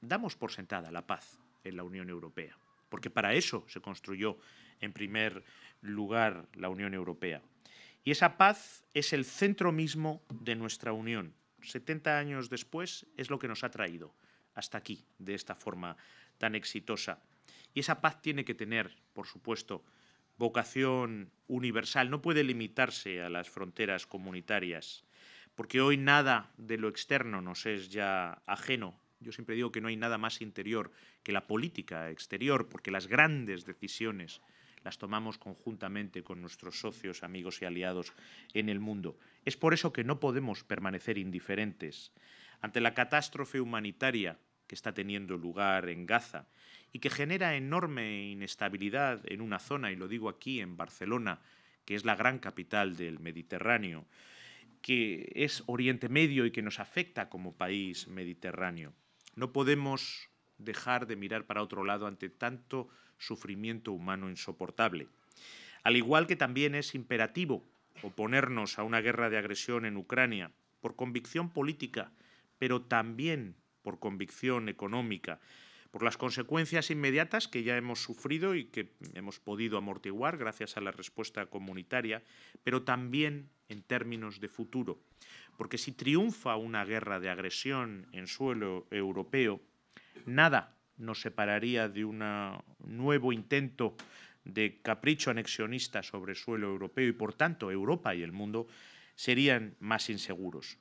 damos por sentada la paz en la Unión Europea, porque para eso se construyó en primer lugar la Unión Europea. Y esa paz es el centro mismo de nuestra Unión. 70 años después es lo que nos ha traído hasta aquí, de esta forma tan exitosa. Y esa paz tiene que tener, por supuesto, vocación universal, no puede limitarse a las fronteras comunitarias, porque hoy nada de lo externo nos es ya ajeno yo siempre digo que no hay nada más interior que la política exterior, porque las grandes decisiones las tomamos conjuntamente con nuestros socios, amigos y aliados en el mundo. Es por eso que no podemos permanecer indiferentes ante la catástrofe humanitaria que está teniendo lugar en Gaza y que genera enorme inestabilidad en una zona, y lo digo aquí en Barcelona, que es la gran capital del Mediterráneo, que es Oriente Medio y que nos afecta como país mediterráneo. No podemos dejar de mirar para otro lado ante tanto sufrimiento humano insoportable. Al igual que también es imperativo oponernos a una guerra de agresión en Ucrania por convicción política, pero también por convicción económica, por las consecuencias inmediatas que ya hemos sufrido y que hemos podido amortiguar gracias a la respuesta comunitaria, pero también en términos de futuro. Porque si triunfa una guerra de agresión en suelo europeo, nada nos separaría de un nuevo intento de capricho anexionista sobre suelo europeo y, por tanto, Europa y el mundo serían más inseguros.